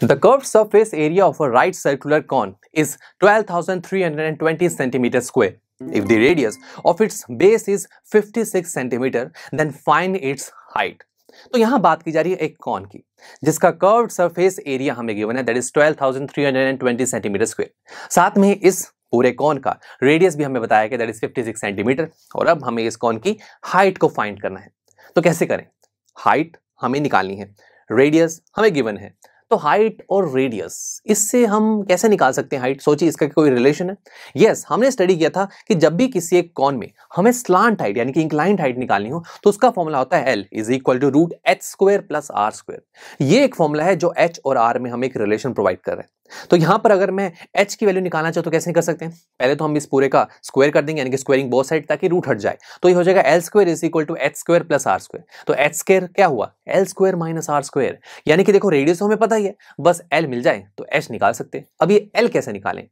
The curved surface area of a right circular cone is 12,320 cm square. If the radius of its base is 56 cm, then find its height. तो यहां बात की जा रही है एक कॉन की जिसका कर्व्ड सरफेस एरिया हमें गिवन है दैट इज 12,320 सेंटीमीटर स्क्वायर साथ में इस पूरे कॉन का रेडियस भी हमें बताया गया दैट इज 56 सेंटीमीटर और अब हमें इस कॉन की हाइट को फाइंड करना है तो कैसे करें हाइट हमें निकालनी है रेडियस हमें गिवन है तो हाइट और रेडियस इससे हम कैसे निकाल सकते हैं हाइट सोचिए इसका कोई रिलेशन है यस yes, हमने स्टडी किया था कि जब भी किसी एक कॉन में हमें स्लांट हाइट यानी कि इंक्लाइंट हाइट निकालनी हो तो उसका फॉर्मूला होता है L is equal to root H square plus R square ये एक फॉर्मूला है जो एच और आर में हम एक रिलेशन प्रोवाइड कर रहे हैं तो यहां पर अगर मैं h की वैल्यू निकालना चाहूं तो कैसे कर सकते हैं पहले तो हम इस पूरे का स्क्वायर कर देंगे यानी कि स्क्वायरिंग बोथ साइड ताकि रूट हट जाए तो ये हो जाएगा L square is equal to H square plus R square तो एच स्क्वायर क्या हुआ L square minus R square यानी कि देखो रेडियस तो हमें पता ही है बस एल मिल जाए तो एच निकाल सकते हैं अब ये एल कैसे निकालें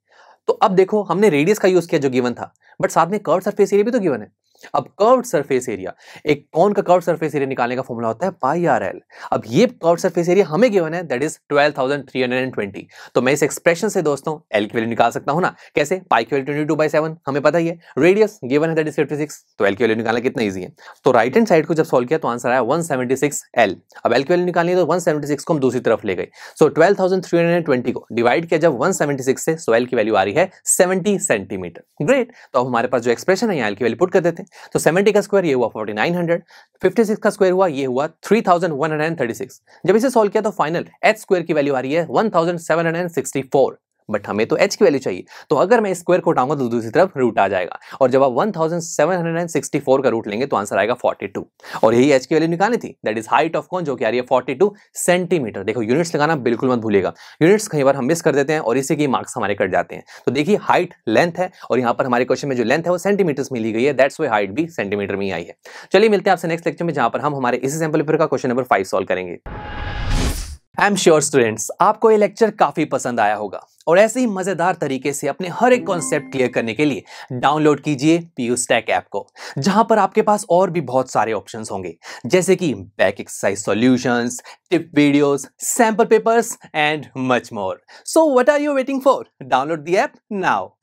तो अब देखो हमने रेडियस का यूज़ किया जो गिवन था बट साथ में कर्व सरफेस एरिया भी तो गिवन है अब कर्व सरफेस एरिया एक कौन का कर्व सरफेस एरिया निकालने का फॉर्मूला होता है पाई आर एल अब ये कर्व सरफेस एरिया हमें गिवन है दैट इज 12,320 तो मैं इस एक्सप्रेशन से दोस्तों एल की वैल्यू निकाल सकता हूं ना कैसे पाई की वैल्यू 22 बाय 7 हमें पता ही है रेडियस गिवन है दैट इज 56 तो एल की वैल्यू निकालना कितना इजी है तो राइट हैंड साइड को जब सॉल्व किया तो आंसर आया 176 एल अब एल की वैल्यू निकालनी है तो 176 को हम दूसरी तरफ ले गए सो so, 12,320 को डिवाइड किया जब 176 से सो एल की वैल्यू आ रही है 70 सेंटीमीटर ग्रेट तो अब हमारे पास जो एक्सप्रेशन है यहां एल की वैल्यू पुट कर देते हैं तो 70 का स्क्वायर ये हुआ 4900 56 का स्क्वायर हुआ ये हुआ 3136 जब इसे सॉल्व किया तो फाइनल एच स्क्वायर की वैल्यू आ रही है 1764 बट हमें तो एच की वैल्यू चाहिए तो अगर मैं स्क्वायर को उठाऊंगा तो दूसरी तरफ रूट आ जाएगा और जब आप 1764 का रूट लेंगे तो आंसर आएगा 42 और यही एच की वैल्यू निकालनी थी दैट इज हाइट ऑफ कौन जो कि आ रही है 42 सेंटीमीटर देखो यूनिट्स लगाना बिल्कुल मत भूलेगा यूनिट्स कई बार हम मिस कर देते हैं और इसी के मार्क्स हमारे कट जाते हैं तो देखिए हाइट लेंथ है और यहाँ पर हमारे क्वेश्चन में जो लेंथ है वो सेंटीमीटर्स में ली गई है दैट्स वे हाइट भी सेंटीमीटर में आई है चलिए मिलते हैं आपसे नेक्स्ट लेक्चर में जहाँ पर हम हमारे इसी सैम्पल पेपर का क्वेश्चन नंबर फाइव सॉल्व करेंगे आई एम श्योर स्टूडेंट्स आपको ये लेक्चर काफ़ी पसंद आया होगा और ऐसे ही मज़ेदार तरीके से अपने हर एक कॉन्सेप्ट क्लियर करने के लिए डाउनलोड कीजिए पी स्टैक ऐप को जहां पर आपके पास और भी बहुत सारे ऑप्शंस होंगे जैसे कि back exercise solutions, tip videos, sample papers and much more so what are you waiting for download the app now